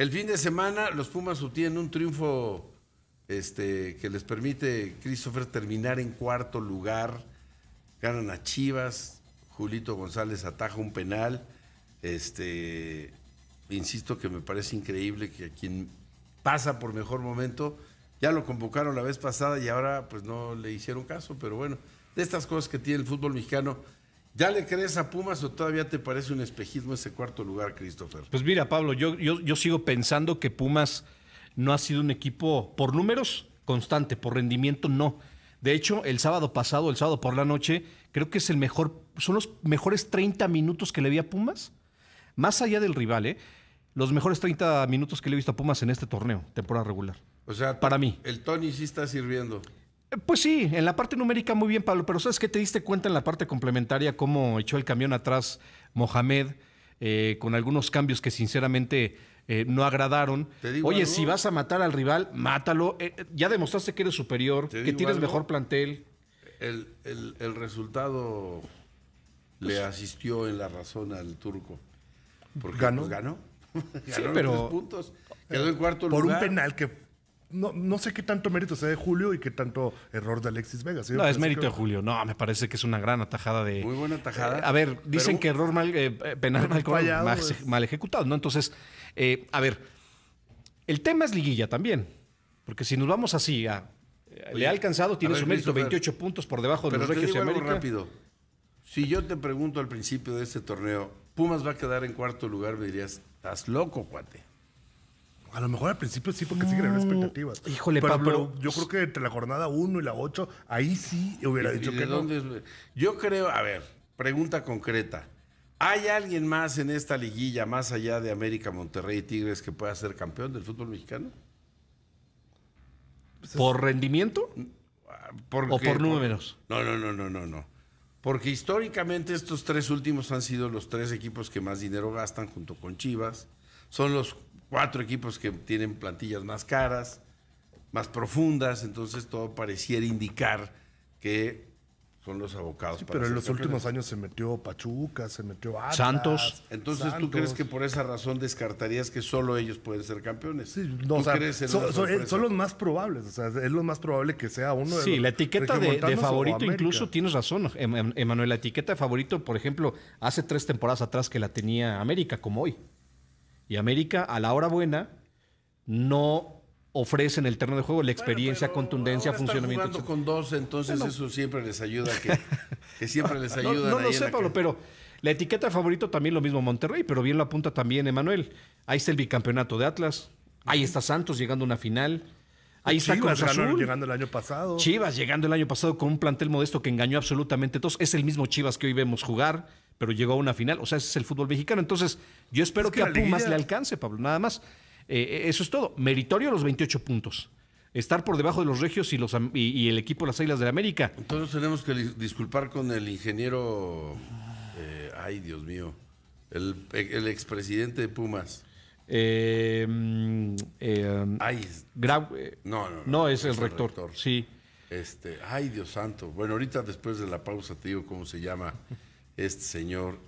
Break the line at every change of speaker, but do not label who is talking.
El fin de semana los Pumas obtienen un triunfo este, que les permite Christopher terminar en cuarto lugar. Ganan a Chivas, Julito González ataja un penal. Este, insisto que me parece increíble que a quien pasa por mejor momento, ya lo convocaron la vez pasada y ahora pues no le hicieron caso, pero bueno, de estas cosas que tiene el fútbol mexicano ¿Ya le crees a Pumas o todavía te parece un espejismo ese cuarto lugar, Christopher?
Pues mira, Pablo, yo, yo, sigo pensando que Pumas no ha sido un equipo por números constante, por rendimiento no. De hecho, el sábado pasado, el sábado por la noche, creo que es el mejor, son los mejores 30 minutos que le vi a Pumas, más allá del rival, ¿eh? los mejores 30 minutos que le he visto a Pumas en este torneo, temporada regular. O sea, para mí.
El Tony sí está sirviendo.
Pues sí, en la parte numérica muy bien, Pablo, pero ¿sabes qué te diste cuenta en la parte complementaria cómo echó el camión atrás Mohamed eh, con algunos cambios que sinceramente eh, no agradaron? Oye, si vas a matar al rival, mátalo. Eh, ya demostraste que eres superior, que tienes mejor plantel.
El, resultado le pues asistió en la razón al turco. Porque ganó. Pues, ganó. sí, pero,
puntos. Quedó cuarto Por un penal que no, no, sé qué tanto mérito sea de Julio y qué tanto error de Alexis Vega. No, es mérito de Julio. No, me parece que es una gran atajada de. Muy buena atajada. Eh, a ver, dicen que error eh, eh, penal mal, ejecutado, ¿no? Entonces, a ver, el tema es liguilla también. Porque si nos vamos así a. le ha alcanzado, tiene su mérito, 28 puntos por debajo de los Regios de América. rápido. Si yo te
pregunto al principio de este torneo, Pumas va a quedar en cuarto lugar, me dirías, estás loco, cuate.
A lo mejor al principio sí, porque sí crearon mm. expectativas. Híjole, pero, Pablo. yo
creo que entre la jornada 1 y la 8, ahí sí hubiera dicho que no. Yo creo, a ver, pregunta concreta. ¿Hay alguien más en esta liguilla, más allá de América, Monterrey y Tigres, que pueda ser campeón del fútbol mexicano?
Pues ¿Por rendimiento? ¿O por números?
No, no, no, no, no, no. Porque históricamente estos tres últimos han sido los tres equipos que más dinero gastan junto con Chivas. Son los cuatro equipos que tienen plantillas más caras, más profundas, entonces todo pareciera indicar que son los abocados sí, Pero en los últimos años
se metió Pachuca, se metió Santos. Entonces, ¿tú crees que
por esa razón descartarías que solo ellos pueden ser campeones? Sí, no, eh, son,
los más probables, o sea, es lo más probable que sea uno de Sí, la etiqueta de, de favorito incluso tienes razón, em, em, Emanuel, la etiqueta de favorito, por ejemplo, hace tres temporadas atrás que la tenía América como hoy. Y América, a la hora buena, no ofrecen el terreno de juego, la experiencia, contundencia, funcionamiento. Jugando
con dos, entonces eso siempre les ayuda, que, siempre les ayuda. no, lo sé, Pablo,
pero la etiqueta de favorito también lo mismo Monterrey, pero bien lo apunta también Emanuel. Ahí está el bicampeonato de Atlas, ahí está Santos llegando a una final. Ahí está Chivas Azul. llegando
el año pasado.
Chivas llegando el año pasado con un plantel modesto que engañó absolutamente. todos. es el mismo Chivas que hoy vemos jugar pero llegó a una final. O sea, ese es el fútbol mexicano. Entonces, yo espero que, a Pumas le alcance, Pablo, nada más. Eh, eh, eso es todo. Meritorio los 28 puntos. Estar por debajo de los regios y, los, y, el equipo Las Águilas de América. Entonces tenemos que disculpar con el ingeniero.
Eh, ay, Dios mío. El, expresidente de Pumas.
Em, em, ay, no, no, no, no, es, el rector. Sí.
Este, ay, Dios santo. Bueno, ahorita después de la pausa te digo cómo se llama este señor